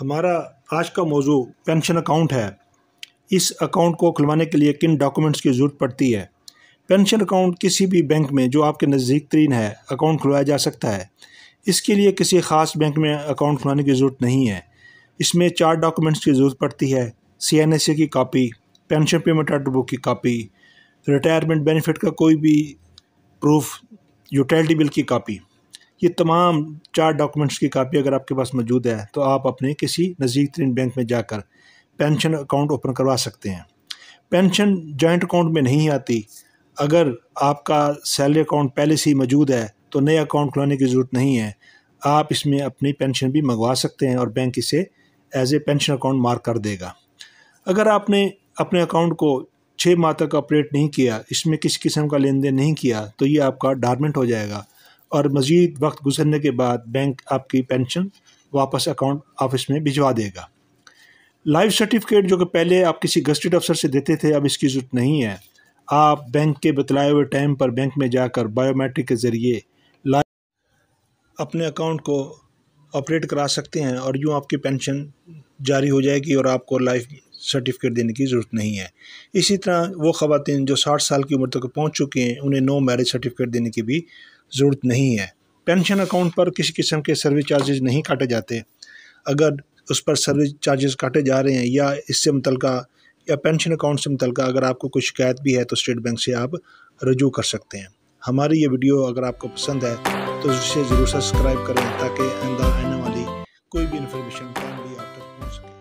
हमारा आज का मौजू पेंशन अकाउंट है इस अकाउंट को खुलवाने के लिए किन डॉक्यूमेंट्स की ज़रूरत पड़ती है पेंशन अकाउंट किसी भी बैंक में जो आपके नज़दीक तरीन है अकाउंट खुलवाया जा सकता है इसके लिए किसी ख़ास बैंक में अकाउंट खुलवाने की ज़रूरत नहीं है इसमें चार डॉक्यूमेंट्स की ज़रूरत पड़ती है सी एन एस ए की copy pension payment order book की कापी रिटायरमेंट बेनिफिट का कोई भी प्रूफ यूटिलिटी बिल की कापी ये तमाम चार डॉक्यूमेंट्स की कापी अगर आपके पास मौजूद है तो आप अपने किसी नज़दीक तरीन बैंक में जाकर पेंशन अकाउंट ओपन करवा सकते हैं पेंशन जॉइंट अकाउंट में नहीं आती अगर आपका सैलरी अकाउंट पहले से ही मौजूद है तो नए अकाउंट खुलाने की ज़रूरत नहीं है आप इसमें अपनी पेंशन भी मंगवा सकते हैं और बैंक इसे as a pension account mark कर देगा अगर आपने अपने अकाउंट को छः माह तक ऑपरेट नहीं किया इसमें किसी किस्म का लेन देन नहीं किया तो ये आपका डारमेंट हो जाएगा और मज़ीद वक्त गुजरने के बाद बैंक आपकी पेंशन वापस अकाउंट ऑफिस में भिजवा देगा लाइफ सर्टिफिकेट जो कि पहले आप किसी गस्टेड अफसर से देते थे अब इसकी ज़रूरत नहीं है आप बैंक के बतलाए हुए टाइम पर बैंक में जाकर बायोमेट्रिक के ज़रिए लाइफ अपने अकाउंट को ऑपरेट करा सकते हैं और यूँ आपकी पेंशन जारी हो जाएगी और आपको लाइफ सर्टिफिकेट देने की ज़रूरत नहीं है इसी तरह वो खातन जो साठ साल की उम्र तक पहुँच चुके हैं उन्हें नो मैरिज सर्टिफिकेट देने की भी ज़रूरत नहीं है पेंशन अकाउंट पर किसी किस्म के सर्विस चार्जेज नहीं काटे जाते अगर उस पर सर्विस चार्जेस काटे जा रहे हैं या इससे मुतलक या पेंशन अकाउंट से मुतल अगर आपको कोई शिकायत भी है तो स्टेट बैंक से आप रजू कर सकते हैं हमारी ये वीडियो अगर आपको पसंद है तो इसे ज़रूर सब्सक्राइब करें ताकि आइंदा आने वाली कोई भी इन्फॉर्मेशन भी आप तक पहुँच सके